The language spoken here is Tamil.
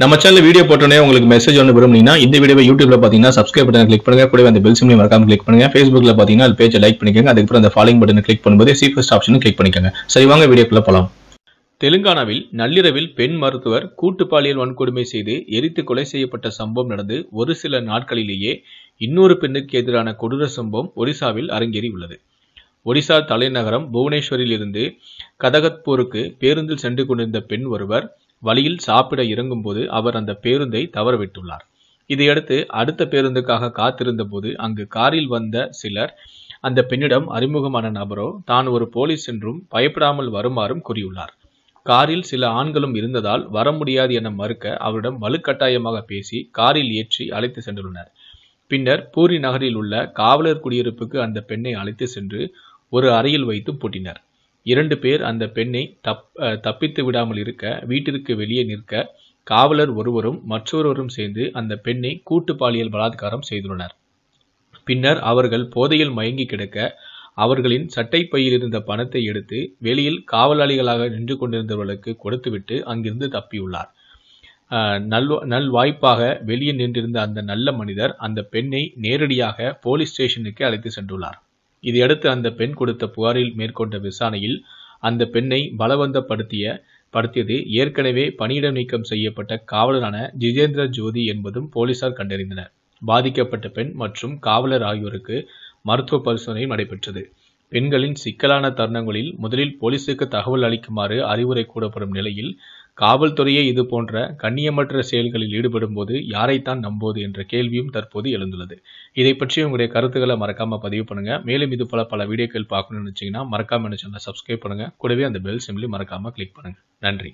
நம்ம சேனல் வீடியோ போட்டோன்னே உங்களுக்கு மெசேஜ் ஒன்று விரும்புனீங்கன்னா இந்த வீடியோ யூடியூப்ல பார்த்தீங்கன்னா சப்ஸ்கிரைப் பட்டன் கிளிக் பண்ணுங்க கூட அந்த பெல் சிம்லையும் மறக்காம கிளிக் பண்ணுங்க ஃபேஸ்புக்ல பார்த்தீங்கன்னா அது பேஜை லைக் பண்ணிக்கோங்க அதுக்கப்புறம் அந்த ஃபாலோயிங் பட்டன் கிளிக் பண்ணும்போது சீஃபஸ்ட் ஆப்ஷனும் கிளிக் பண்ணிக்கோங்க சரி வாங்க வீடியோக்குள்ள போகலாம் தெலுங்கானாவில் நள்ளிரவில் பெண் மருத்துவர் கூட்டு பாலியல் வன்கொடுமை செய்து எரித்து கொலை செய்யப்பட்ட சம்பவம் நடந்து ஒரு சில நாட்களிலேயே இன்னொரு பெண்ணுக்கு எதிரான கொடூர சம்பவம் ஒடிசாவில் அரங்கேறி உள்ளது ஒடிசா தலைநகரம் புவனேஸ்வரில் இருந்து கதகத்பூருக்கு பேருந்தில் சென்று கொண்டிருந்த பெண் ஒருவர் வழியில் சாப்பிட இறங்கும்போது அவர் அந்த பேருந்தை தவறவிட்டுள்ளார் இதையடுத்து அடுத்த பேருந்துக்காக காத்திருந்த போது அங்கு காரில் வந்த சிலர் அந்த பெண்ணிடம் அறிமுகமான நபரோ தான் ஒரு போலீஸ் என்றும் பயப்படாமல் வருமாறும் கூறியுள்ளார் காரில் சில ஆண்களும் இருந்ததால் வர முடியாது என மறுக்க அவரிடம் வலுக்கட்டாயமாக பேசி காரில் ஏற்றி அழைத்து சென்றுள்ளனர் பின்னர் பூரி நகரில் உள்ள காவலர் குடியிருப்புக்கு அந்த பெண்ணை அழைத்து சென்று ஒரு அறையில் வைத்து பூட்டினர் இரண்டு பேர் அந்த பெண்ணை தப் தப்பித்து விடாமல் இருக்க வீட்டிற்கு வெளியே நிற்க காவலர் ஒருவரும் மற்றொருவரும் சேர்ந்து அந்த பெண்ணை கூட்டு பாலியல் பலாத்காரம் செய்துள்ளனர் பின்னர் அவர்கள் போதையில் மயங்கி கிடக்க அவர்களின் சட்டை பையில் இருந்த பணத்தை எடுத்து வெளியில் காவலாளிகளாக நின்று கொண்டிருந்தவர்களுக்கு கொடுத்துவிட்டு அங்கிருந்து தப்பியுள்ளார் நல் நல்வாய்ப்பாக வெளியே நின்றிருந்த அந்த நல்ல மனிதர் அந்த பெண்ணை நேரடியாக போலீஸ் ஸ்டேஷனுக்கு அழைத்து சென்றுள்ளார் இதையடுத்து அந்த பெண் கொடுத்த புகாரில் மேற்கொண்ட விசாரணையில் அந்த பெண்ணை பலவந்தப்படுத்திய படுத்தியது ஏற்கனவே பணியிட நீக்கம் செய்யப்பட்ட காவலரான ஜிதேந்திர ஜோதி என்பதும் போலீசார் கண்டறிந்தனர் பாதிக்கப்பட்ட பெண் மற்றும் காவலர் ஆகியோருக்கு மருத்துவ பரிசோதனை நடைபெற்றது பெண்களின் சிக்கலான தருணங்களில் முதலில் போலீசுக்கு தகவல் அளிக்குமாறு அறிவுரை கூறப்படும் நிலையில் காவல்துறையே இது போன்ற கண்ணியமற்ற செயல்களில் ஈடுபடும் போது யாரைத்தான் நம்போது என்ற கேள்வியும் தற்போது எழுந்துள்ளது இதை பற்றி உங்களுடைய கருத்துக்களை மறக்காம பதிவு பண்ணுங்க மேலும் இது போல பல வீடியோக்கள் பார்க்கணும்னு நினைச்சீங்கன்னா மறக்காம என்ன சேனல் சப்ஸ்கிரைப் பண்ணுங்க கூடவே அந்த பெல் சிம்லி மறக்காம கிளிக் பண்ணுங்க நன்றி